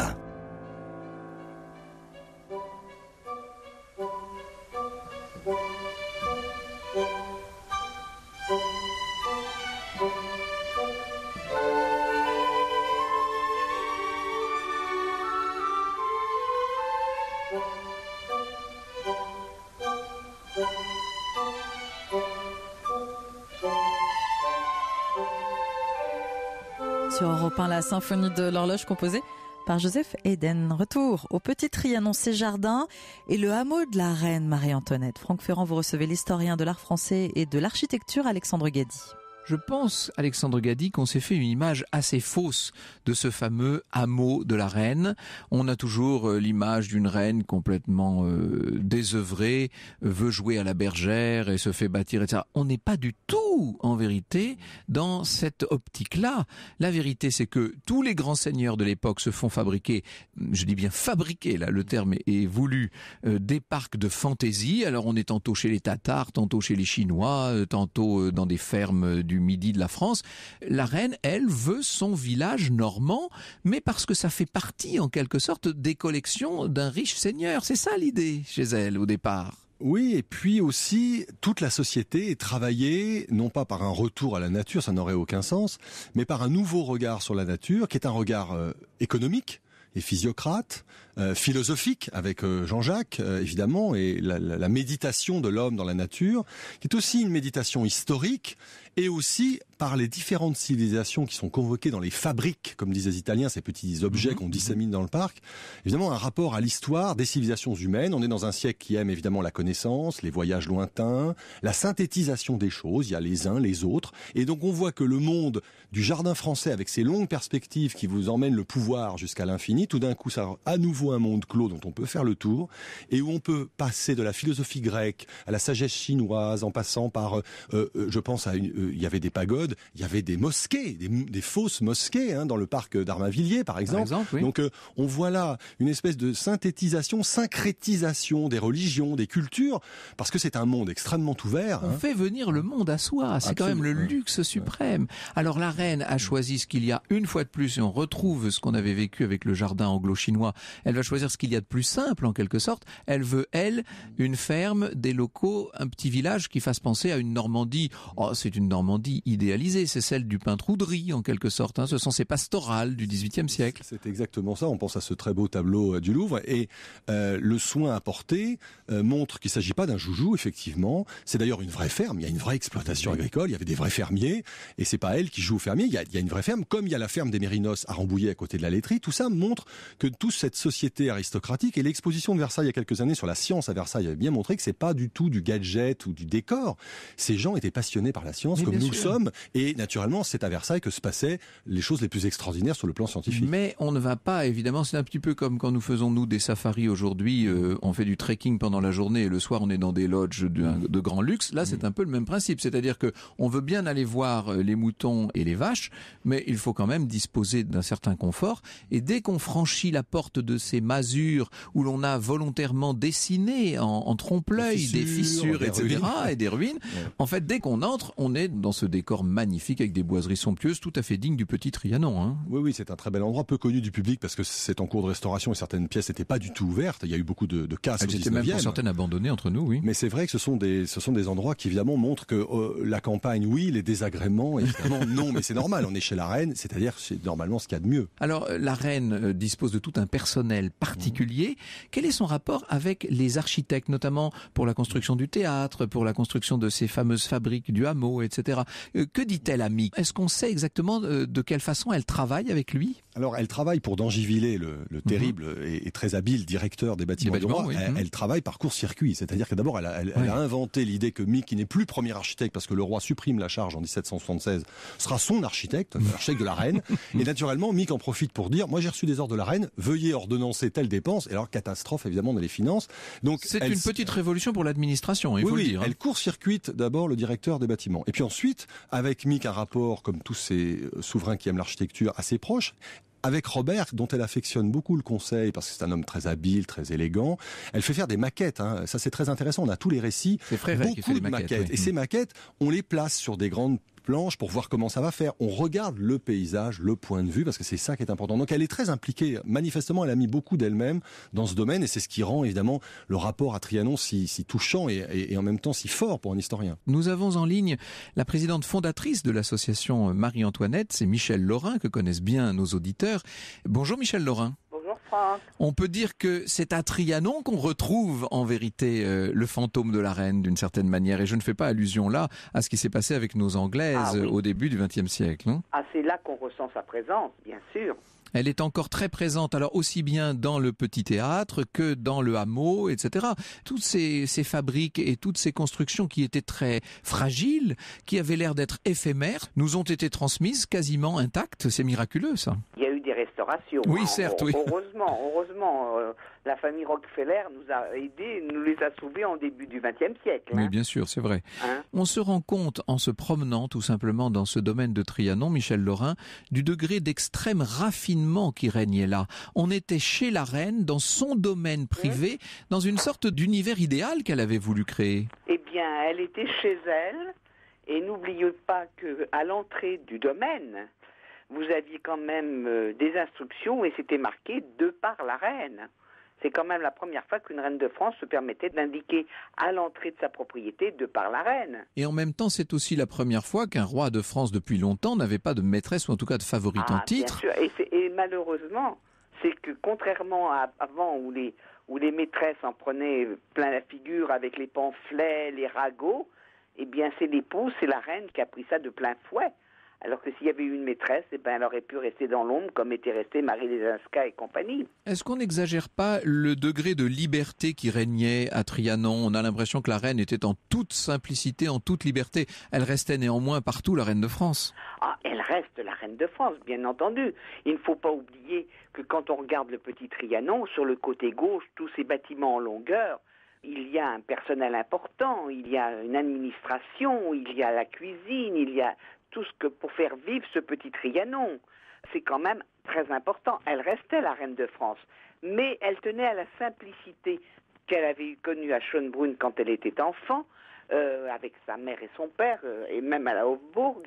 S1: sur la symphonie de l'horloge composée par Joseph Eden. Retour au Petit Trianon, ses jardins et le hameau de la Reine Marie-Antoinette. Franck Ferrand, vous recevez l'historien de l'art français et de l'architecture Alexandre Gadi. Je pense, Alexandre Gadi, qu'on s'est fait une image assez fausse
S2: de ce fameux hameau de la reine. On a toujours euh, l'image d'une reine complètement euh, désœuvrée, euh, veut jouer à la bergère et se fait bâtir, etc. On n'est pas du tout en vérité, dans cette optique-là. La vérité, c'est que tous les grands seigneurs de l'époque se font fabriquer, je dis bien fabriquer, là, le terme est, voulu, euh, des parcs de fantaisie. Alors, on est tantôt chez les Tatars, tantôt chez les Chinois, euh, tantôt euh, dans des fermes du midi de la France. La reine, elle, veut son village normand, mais parce que ça fait partie, en quelque sorte, des collections d'un riche seigneur. C'est
S3: ça l'idée chez elle, au départ. Oui, et puis aussi, toute la société est travaillée, non pas par un retour à la nature, ça n'aurait aucun sens, mais par un nouveau regard sur la nature, qui est un regard euh, économique et physiocrate, euh, philosophique avec euh, Jean-Jacques, euh, évidemment, et la, méditation de l'homme dans la nature, qui est aussi une méditation historique et aussi par les différentes civilisations qui sont convoquées dans les fabriques, comme disent les Italiens, ces petits objets mhm. qu'on mhm. dissémine dans le parc. Évidemment, un rapport à l'histoire des civilisations humaines. On est dans un siècle qui aime évidemment la connaissance, les voyages lointains, la synthétisation des choses. Il y a les uns, les autres. Et donc, on voit que le monde du jardin français, avec ses longues perspectives qui vous emmènent le pouvoir jusqu'à l'infini, tout d'un coup, ça à nouveau un monde clos dont on peut faire le tour et où on peut passer de la philosophie grecque à la sagesse chinoise en passant par, euh, euh, je pense à, euh, il y avait des pagodes, il y avait des mosquées, des, fausses mosquées hein, dans le parc d'Armavilliers par exemple. Donc on voit là une espèce de synthétisation, syncrétisation des religions, des cultures, parce que c'est un monde extrêmement ouvert. On hein. fait venir le
S2: monde à soi, c'est quand même le luxe suprême. Alors la reine a choisi ce qu'il y a une fois de plus et on retrouve ce qu'on avait vécu avec le jardin anglo-chinois elle va choisir ce qu'il y a de plus simple en quelque sorte. Elle veut, elle, une ferme, des locaux, un petit village qui fasse penser à une Normandie. Oh, c'est une Normandie idéalisée, c'est celle du peintre Oudry en quelque sorte. Hein. Ce sont ces pastorales
S3: du XVIIIe siècle. C'est exactement ça, on pense à ce très beau tableau euh, du Louvre. Et euh, le soin apporté euh, montre qu'il ne s'agit pas d'un joujou, effectivement. C'est d'ailleurs une vraie ferme, il y a une vraie exploitation agricole, il y avait des vrais fermiers. Et c'est pas elle qui joue au fermiers, il y, a, il y a une vraie ferme, comme il y a la ferme des Mérinos à Rambouillet à côté de la laiterie. Tout ça montre que toute cette société aristocratique. Et l'exposition de Versailles il y a quelques années sur la science à Versailles avait bien montré que c'est pas du tout du gadget ou du décor. Ces gens étaient passionnés par la science, comme nous le sommes. Et naturellement, c'est à Versailles que se passaient les choses les plus extraordinaires sur le plan scientifique. Mais on ne va pas, évidemment, c'est un petit peu comme quand nous faisons, nous, des safaris aujourd'hui. Euh,
S2: on fait du trekking pendant la journée et le soir, on est dans des lodges de, grand luxe. Là, c'est mm. un peu le même principe. C'est-à-dire que on veut bien aller voir euh, les moutons et les vaches, mais il faut quand même disposer d'un certain confort. Et dès qu'on franchit la porte de ces masures où l'on a volontairement dessiné en, trompe-l'œil des fissures, etc. et des ruines. En fait, dès qu'on
S3: entre, on est dans ce décor magnifique avec des boiseries somptueuses, tout à fait digne du petit Trianon. Hein. Oui, oui, c'est un très bel endroit, peu connu du public parce que c'est en cours de restauration et certaines pièces n'étaient pas du tout ouvertes. Il y a eu beaucoup de, de casses. Elles même certaines abandonnées entre nous, oui. Mais c'est vrai que ce sont des, ce sont des endroits qui évidemment montrent que euh, la campagne, oui, les désagréments, évidemment, non, mais c'est normal. On est chez la reine, c'est-à-dire c'est normalement ce qu'il y a de mieux.
S2: Alors euh, la reine euh, dispose de tout un personnel particulier. Quel est son rapport avec les architectes, notamment pour la construction du théâtre, pour la construction de ces fameuses fabriques du hameau, etc. Euh, que dit-elle à Mick Est-ce qu'on sait exactement euh, de quelle façon elle travaille avec
S3: lui alors, elle travaille pour Dangiviller, le, mhm. terrible et, très habile directeur des bâtiments, du roi. Mhm. Elle, travaille par court-circuit, c'est-à-dire que d'abord, elle, a, inventé l'idée que Mick, qui n'est plus premier architecte parce que le roi supprime la charge en 1776, sera son architecte, mhm. l'architecte de la reine. et naturellement, Mick en profite pour dire, moi j'ai reçu des ordres de la reine, veuillez ordonnancer telle dépense. Et alors, catastrophe évidemment dans les finances. Donc, c'est une petite révolution pour l'administration, il oui, hein. Elle court-circuite d'abord le directeur des bâtiments, et puis ensuite, avec Mick, un rapport comme tous ces euh, souverains qui aiment l'architecture assez proche avec Robert, dont elle affectionne beaucoup le conseil, parce que c'est un homme très habile, très élégant, elle fait faire des maquettes. Hein. Ça, c'est très intéressant. On a tous les récits. beaucoup de maquettes. Et ces maquettes, on les place sur des grandes planche pour voir comment ça va faire. On regarde le paysage, le point de vue, parce que c'est ça qui est important. Donc elle est très impliquée. Manifestement, elle a mis beaucoup d'elle-même dans ce domaine et c'est ce qui rend évidemment le rapport à Trianon si, touchant et, et, en même temps si fort pour un historien.
S2: Nous avons en ligne la présidente fondatrice de l'association Marie-Antoinette, c'est Michel Laurin que connaissent bien nos auditeurs. Bonjour Michel Laurin. On peut dire que c'est à Trianon qu'on retrouve en vérité euh, le fantôme de la reine d'une certaine manière. Et je ne fais pas allusion là à ce qui s'est passé avec nos Anglaises ah au début du XXe siècle. Hein.
S4: ah, c'est là qu'on ressent sa présence, bien sûr.
S2: Elle est encore très présente, alors aussi bien dans le petit théâtre que dans le hameau, etc. Toutes ces, ces fabriques et toutes ces constructions qui étaient très fragiles, qui avaient l'air d'être éphémères, nous ont été transmises quasiment intactes. C'est miraculeux, ça.
S4: Il y a eu restauration. Oui, certes, oui. Heureusement, heureusement, euh, la famille Rockefeller nous a aidés, nous les a sauvés en début du XXe siècle. Oui,
S2: hein. bien sûr, c'est vrai. Hein. On se rend compte en se promenant tout simplement dans ce domaine de Trianon, Michel Lorrain, du degré d'extrême raffinement qui régnait là. On était chez la reine, dans son domaine privé, hein. dans une sorte d'univers idéal qu'elle avait voulu créer.
S4: Eh bien, elle était chez elle. Et n'oubliez pas que à l'entrée du domaine, vous aviez quand même euh, des instructions et c'était marqué de par la reine. C'est quand même la première fois qu'une reine de France se permettait d'indiquer à l'entrée de sa propriété de par la reine.
S2: Et en même temps, c'est aussi la première fois qu'un roi de France depuis longtemps n'avait pas de maîtresse ou en tout cas de favorite en ah, titre.
S4: Et, malheureusement, c'est que contrairement à avant où les, où les maîtresses en prenaient plein la figure avec les pamphlets, les ragots, eh bien c'est l'épouse, c'est la reine qui a pris ça de plein fouet. Alors que s'il y avait eu une maîtresse, eh ben, elle aurait pu rester dans l'ombre comme était restée Marie Lesinska et compagnie.
S2: Est-ce qu'on n'exagère pas le degré de liberté qui régnait à Trianon On a l'impression que la reine était en toute simplicité, en toute liberté. Elle restait néanmoins partout la reine de France.
S4: Ah, elle reste la reine de France, bien entendu. Il ne faut pas oublier que quand on regarde le petit Trianon, sur le côté gauche, tous ces bâtiments en longueur, il y a un personnel important, il y a une administration, il y a la cuisine, il y a tout ce que pour faire vivre ce petit Trianon. C'est quand même très important. Elle restait la reine de France, mais elle tenait à la simplicité qu'elle avait connue à Schönbrunn quand elle était enfant, euh, avec sa mère et son père, euh, et même à la Hofburg.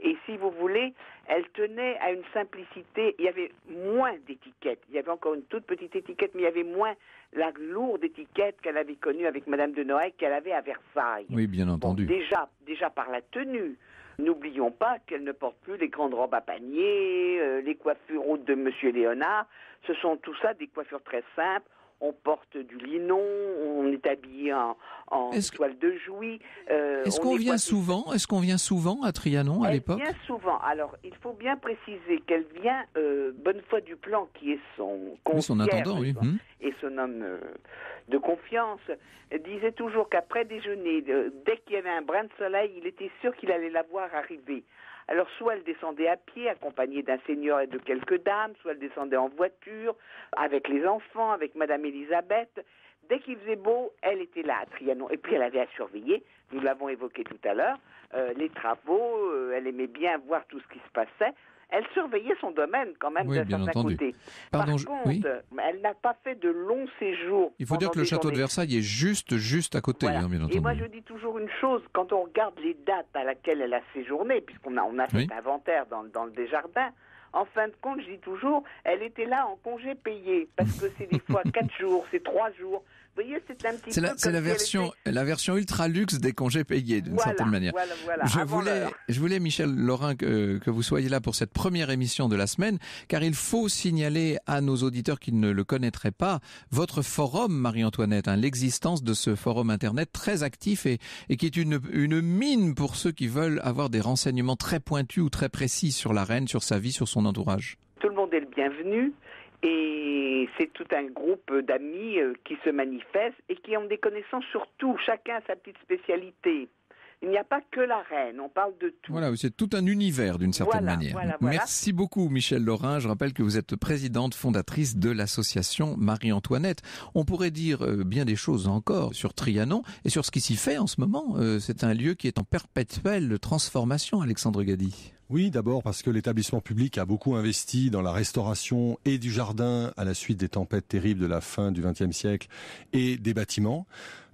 S4: Et si vous voulez, elle tenait à une simplicité. Il y avait moins d'étiquettes. Il y avait encore une toute petite étiquette, mais il y avait moins la lourde étiquette qu'elle avait connue avec Madame de Noailles qu'elle avait à Versailles.
S2: Oui, bien entendu. déjà,
S4: déjà par la tenue N'oublions pas qu'elle ne porte plus les grandes robes à panier, euh, les coiffures hautes de Monsieur Léonard. Ce sont tout ça des coiffures très simples. On porte du linon, on est habillé en, toile de jouy. Euh, est-ce qu'on vient souvent Est-ce
S2: qu'on vient souvent à Trianon à l'époque Bien
S4: souvent. Alors, il faut bien préciser qu'elle vient euh, bonne foi du plan qui est son, son hum. et se nomme de confiance, disait toujours qu'après déjeuner, euh, dès qu'il y avait un brin de soleil, il était sûr qu'il allait la voir arriver. Alors soit elle descendait à pied, accompagnée d'un seigneur et de quelques dames, soit elle descendait en voiture, avec les enfants, avec Madame Elisabeth. Dès qu'il faisait beau, elle était là à Trianon. Et puis elle avait à surveiller, nous l'avons évoqué tout à l'heure, euh, les travaux, euh, elle aimait bien voir tout ce qui se passait elle surveillait son domaine quand même oui, d'un côté. Par elle n'a pas fait de longs séjours. Il faut dire que le château de
S2: Versailles est juste, juste à côté, hein, bien Et
S4: moi, je dis toujours une chose, quand on regarde les dates à laquelle elle a séjourné, puisqu'on a, on a cet inventaire dans, dans le Desjardins, en fin de compte, je dis toujours, elle était là en congé payé, parce que c'est des fois quatre jours, c'est trois jours c'est la,
S2: version, ultra luxe des congés payés, d'une certaine manière. je voulais, je voulais, Michel Laurin, que, vous soyez là pour cette première émission de la semaine, car il faut signaler à nos auditeurs qui ne le connaîtraient pas votre forum, Marie-Antoinette, hein, l'existence de ce forum internet très actif et, qui est une, une mine pour ceux qui veulent avoir des renseignements très pointus ou très précis sur la reine, sur sa vie, sur son entourage.
S4: Tout le monde est le bienvenu. Et c'est tout un groupe d'amis euh, qui se manifestent et qui ont des connaissances sur tout, chacun a sa petite spécialité. Il n'y a pas que la reine, on parle de
S2: tout. Voilà, c'est tout un univers d'une certaine manière. Merci beaucoup Michel Laurin. Je rappelle que vous êtes présidente fondatrice de l'association Marie-Antoinette. On pourrait dire euh, bien des choses encore sur Trianon et sur ce qui s'y fait en ce moment. Euh, c'est un lieu qui est en perpétuelle
S3: transformation, Alexandre Gadi. Oui, d'abord parce que l'établissement public a beaucoup investi dans la restauration et du jardin à la suite des tempêtes terribles de la fin du XXe siècle et des bâtiments.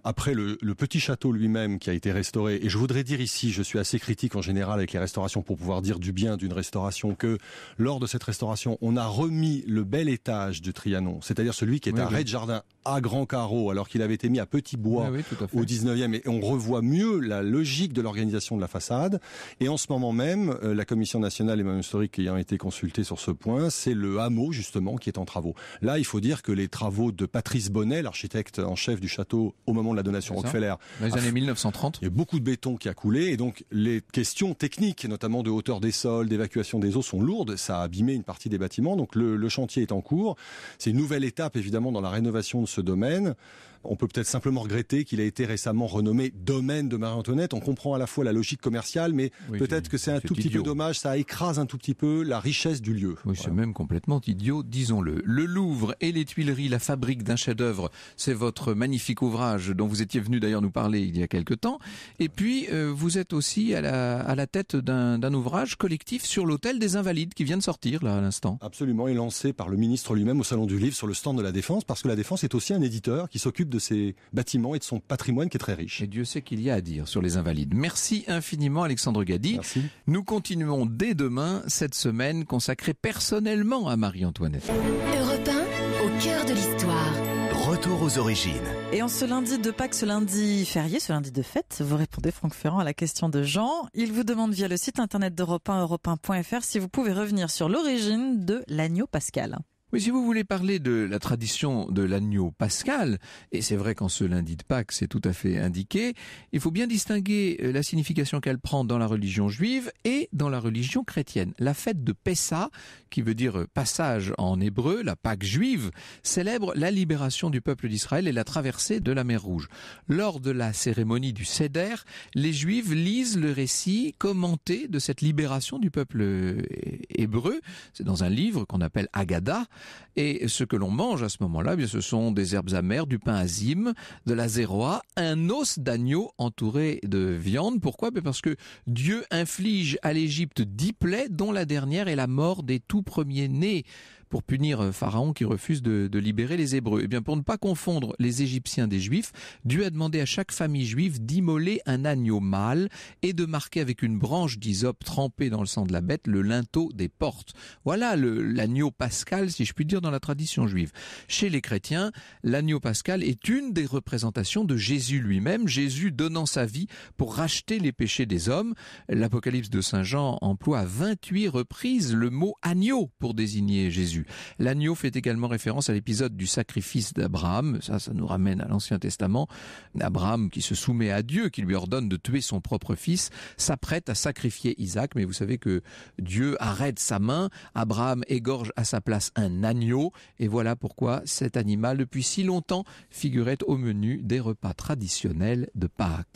S3: Après, le, petit château lui-même qui a été restauré, et je voudrais dire ici, je suis assez critique en général avec les restaurations pour pouvoir dire du bien d'une restauration, que lors de cette restauration, on a remis le bel étage du Trianon, c'est-à-dire celui qui est un raid jardin à grand carreau, alors qu'il avait été mis à petit bois au 19e, et on revoit mieux la logique de l'organisation de la façade. Et en ce moment même, euh, la Commission nationale et même historique ayant été consultée sur ce point, c'est le hameau justement qui est en travaux. Là, il faut dire que les travaux de Patrice Bonnet, l'architecte en chef du château, au moment la donation Rockefeller. Dans les ah, années 1930. Il y a beaucoup de béton qui a coulé et donc les questions techniques, notamment de hauteur des sols, d'évacuation des eaux, sont lourdes. Ça a abîmé une partie des bâtiments. Donc le chantier est en cours. C'est une nouvelle étape évidemment dans la rénovation de ce domaine. On peut peut-être simplement regretter qu'il a été récemment renommé domaine de Marie-Antoinette. On comprend à la fois la logique commerciale, mais peut-être que c'est un tout petit peu dommage, ça écrase un tout petit peu la richesse du lieu. Oui, c'est même
S2: complètement idiot, disons-le. Le Louvre et les Tuileries, la fabrique d'un chef-d'œuvre, c'est votre magnifique ouvrage dont vous étiez venu d'ailleurs nous parler il y a quelque temps. Et puis, euh, vous êtes aussi à la, à la tête d'un ouvrage collectif sur l'hôtel des Invalides qui vient de sortir là à l'instant.
S3: Absolument, et lancé par le ministre lui-même au Salon du Livre sur le stand de la Défense, parce que la Défense est aussi un éditeur qui s'occupe de ses bâtiments et de son patrimoine qui est très riche. Et Dieu sait qu'il y a à dire sur les invalides. Merci infiniment
S2: Alexandre Gadi. Nous continuons dès demain cette semaine consacrée personnellement à
S1: Marie-Antoinette. Europe au cœur de l'histoire.
S4: Retour aux origines.
S1: Et en ce lundi de Pâques, ce lundi férié, ce lundi de fête, vous répondez Franck Ferrand à la question de Jean. Il vous demande via le site internet d'Europe 1, si vous pouvez revenir sur l'origine de l'agneau pascal.
S2: Mais si vous voulez parler de la tradition de l'agneau pascal, et c'est vrai qu'en ce lundi de Pâques c'est tout à fait indiqué, il faut bien distinguer euh, la signification qu'elle prend dans la religion juive et dans la religion chrétienne. La fête de Pessa, qui veut dire euh, passage en hébreu, la Pâque juive, célèbre la libération du peuple d'Israël et la traversée de la mer Rouge. Lors de la cérémonie du Seder, les juifs lisent le récit commenté de cette libération du peuple euh, hébreu. C'est dans un livre qu'on appelle Agada, et ce que l'on mange à ce moment-là, eh bien, ce sont des herbes amères, du pain azime, de la zéroa, un os d'agneau entouré de viande. Pourquoi eh Parce que Dieu inflige à l'Égypte dix plaies, dont la dernière est la mort des tout premiers nés pour punir euh, Pharaon qui refuse de, libérer les Hébreux. Et eh bien pour ne pas confondre les Égyptiens des Juifs, Dieu a demandé à chaque famille juive d'immoler un agneau mâle et de marquer avec une branche d'hysope trempée dans le sang de la bête le linteau des portes. Voilà l'agneau pascal, si je puis dire, dans la tradition juive. Chez les chrétiens, l'agneau pascal est une des représentations de Jésus lui-même, Jésus donnant sa vie pour racheter les péchés des hommes. L'Apocalypse de Saint Jean emploie à 28 reprises le mot agneau pour désigner Jésus. L'agneau fait également référence à l'épisode du sacrifice d'Abraham, ça ça nous ramène à l'Ancien Testament, Abraham qui se soumet à Dieu, qui lui ordonne de tuer son propre fils, s'apprête à sacrifier Isaac, mais vous savez que Dieu arrête sa main, Abraham égorge à sa place un agneau, et voilà pourquoi cet animal depuis si longtemps figurait au menu des repas traditionnels de Pâques.